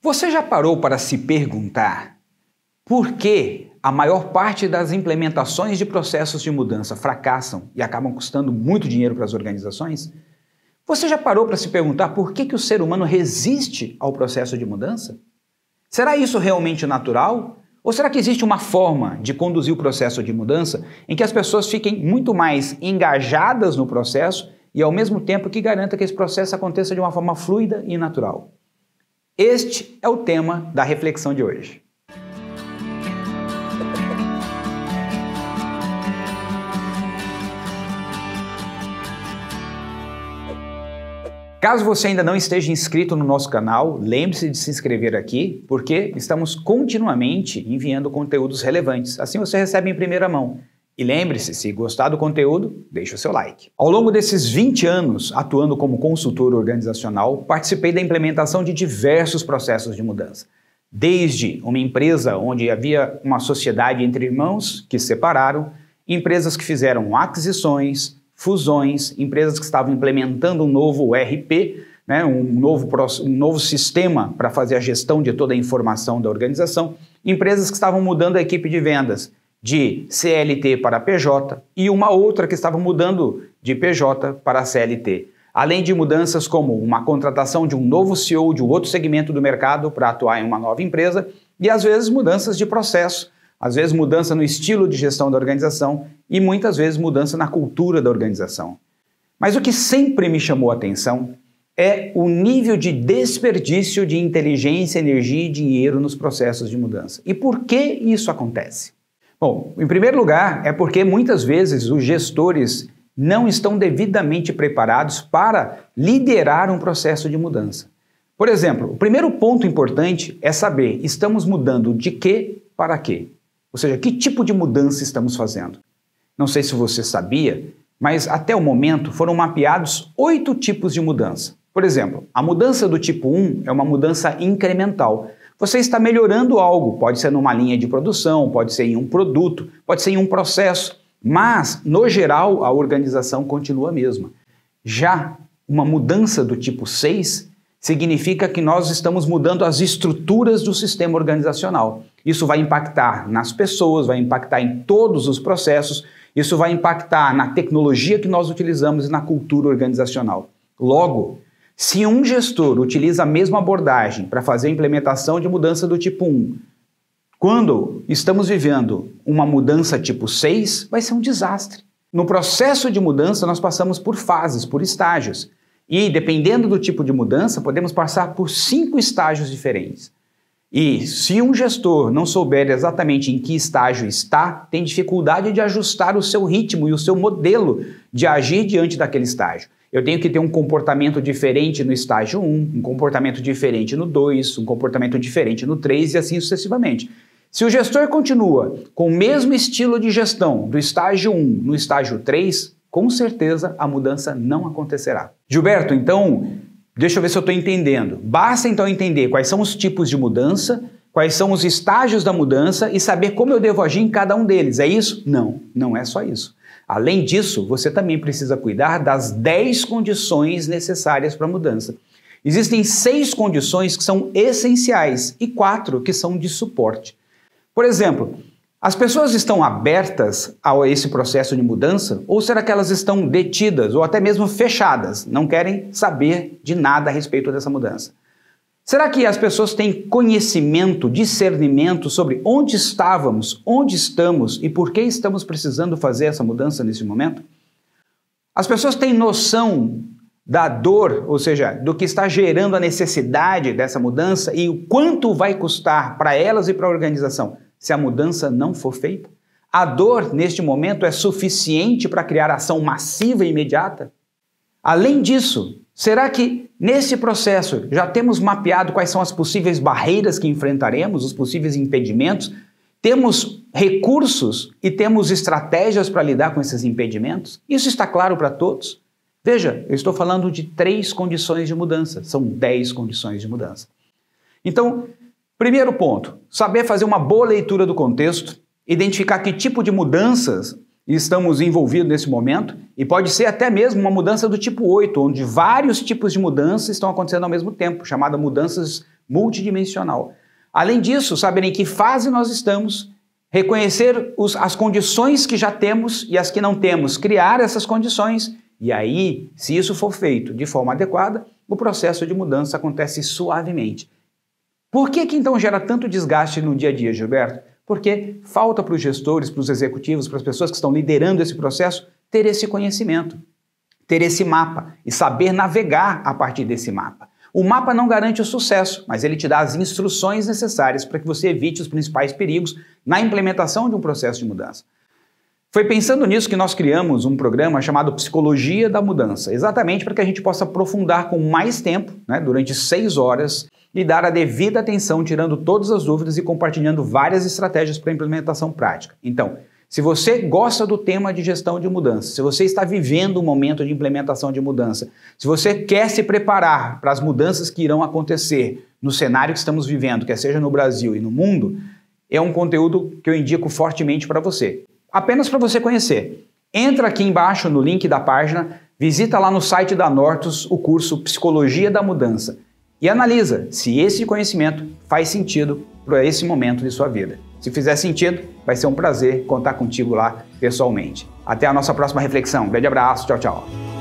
Você já parou para se perguntar por que a maior parte das implementações de processos de mudança fracassam e acabam custando muito dinheiro para as organizações? Você já parou para se perguntar por que, que o ser humano resiste ao processo de mudança? Será isso realmente natural? Ou será que existe uma forma de conduzir o processo de mudança em que as pessoas fiquem muito mais engajadas no processo e, ao mesmo tempo, que garanta que esse processo aconteça de uma forma fluida e natural? Este é o tema da reflexão de hoje. Caso você ainda não esteja inscrito no nosso canal, lembre-se de se inscrever aqui, porque estamos continuamente enviando conteúdos relevantes. Assim você recebe em primeira mão. E lembre-se, se gostar do conteúdo, deixe o seu like. Ao longo desses 20 anos atuando como consultor organizacional, participei da implementação de diversos processos de mudança. Desde uma empresa onde havia uma sociedade entre irmãos que se separaram, empresas que fizeram aquisições, fusões, empresas que estavam implementando um novo RP, né, um, novo, um novo sistema para fazer a gestão de toda a informação da organização, empresas que estavam mudando a equipe de vendas de CLT para PJ e uma outra que estava mudando de PJ para CLT. Além de mudanças como uma contratação de um novo CEO de um outro segmento do mercado para atuar em uma nova empresa e às vezes mudanças de processo, às vezes mudança no estilo de gestão da organização e muitas vezes mudança na cultura da organização. Mas o que sempre me chamou a atenção é o nível de desperdício de inteligência, energia e dinheiro nos processos de mudança. E por que isso acontece? Bom, em primeiro lugar, é porque muitas vezes os gestores não estão devidamente preparados para liderar um processo de mudança. Por exemplo, o primeiro ponto importante é saber: estamos mudando de que para quê? Ou seja, que tipo de mudança estamos fazendo? Não sei se você sabia, mas até o momento foram mapeados oito tipos de mudança. Por exemplo, a mudança do tipo 1 é uma mudança incremental, você está melhorando algo, pode ser numa linha de produção, pode ser em um produto, pode ser em um processo, mas, no geral, a organização continua a mesma. Já uma mudança do tipo 6 significa que nós estamos mudando as estruturas do sistema organizacional. Isso vai impactar nas pessoas, vai impactar em todos os processos, isso vai impactar na tecnologia que nós utilizamos e na cultura organizacional. Logo, se um gestor utiliza a mesma abordagem para fazer a implementação de mudança do tipo 1, quando estamos vivendo uma mudança tipo 6, vai ser um desastre. No processo de mudança, nós passamos por fases, por estágios. E dependendo do tipo de mudança, podemos passar por cinco estágios diferentes. E se um gestor não souber exatamente em que estágio está, tem dificuldade de ajustar o seu ritmo e o seu modelo de agir diante daquele estágio. Eu tenho que ter um comportamento diferente no estágio 1, um comportamento diferente no 2, um comportamento diferente no 3 e assim sucessivamente. Se o gestor continua com o mesmo estilo de gestão do estágio 1 no estágio 3, com certeza a mudança não acontecerá. Gilberto, então, deixa eu ver se eu estou entendendo. Basta então entender quais são os tipos de mudança, quais são os estágios da mudança e saber como eu devo agir em cada um deles. É isso? Não, não é só isso. Além disso, você também precisa cuidar das 10 condições necessárias para a mudança. Existem seis condições que são essenciais e quatro que são de suporte. Por exemplo, as pessoas estão abertas a esse processo de mudança ou será que elas estão detidas ou até mesmo fechadas, não querem saber de nada a respeito dessa mudança? Será que as pessoas têm conhecimento, discernimento sobre onde estávamos, onde estamos e por que estamos precisando fazer essa mudança nesse momento? As pessoas têm noção da dor, ou seja, do que está gerando a necessidade dessa mudança e o quanto vai custar para elas e para a organização se a mudança não for feita? A dor neste momento é suficiente para criar ação massiva e imediata? Além disso, Será que nesse processo já temos mapeado quais são as possíveis barreiras que enfrentaremos, os possíveis impedimentos? Temos recursos e temos estratégias para lidar com esses impedimentos? Isso está claro para todos? Veja, eu estou falando de três condições de mudança, são dez condições de mudança. Então, primeiro ponto, saber fazer uma boa leitura do contexto, identificar que tipo de mudanças estamos envolvidos nesse momento, e pode ser até mesmo uma mudança do tipo 8, onde vários tipos de mudanças estão acontecendo ao mesmo tempo, chamada mudanças multidimensional. Além disso, saber em que fase nós estamos, reconhecer os, as condições que já temos e as que não temos, criar essas condições, e aí, se isso for feito de forma adequada, o processo de mudança acontece suavemente. Por que, que então gera tanto desgaste no dia a dia, Gilberto? Porque falta para os gestores, para os executivos, para as pessoas que estão liderando esse processo, ter esse conhecimento, ter esse mapa e saber navegar a partir desse mapa. O mapa não garante o sucesso, mas ele te dá as instruções necessárias para que você evite os principais perigos na implementação de um processo de mudança. Foi pensando nisso que nós criamos um programa chamado Psicologia da Mudança, exatamente para que a gente possa aprofundar com mais tempo, né, durante seis horas, e dar a devida atenção, tirando todas as dúvidas e compartilhando várias estratégias para implementação prática. Então, se você gosta do tema de gestão de mudança, se você está vivendo um momento de implementação de mudança, se você quer se preparar para as mudanças que irão acontecer no cenário que estamos vivendo, quer seja no Brasil e no mundo, é um conteúdo que eu indico fortemente para você. Apenas para você conhecer. Entra aqui embaixo no link da página, visita lá no site da Nortus o curso Psicologia da Mudança e analisa se esse conhecimento faz sentido para esse momento de sua vida. Se fizer sentido, vai ser um prazer contar contigo lá pessoalmente. Até a nossa próxima reflexão. grande abraço, tchau, tchau.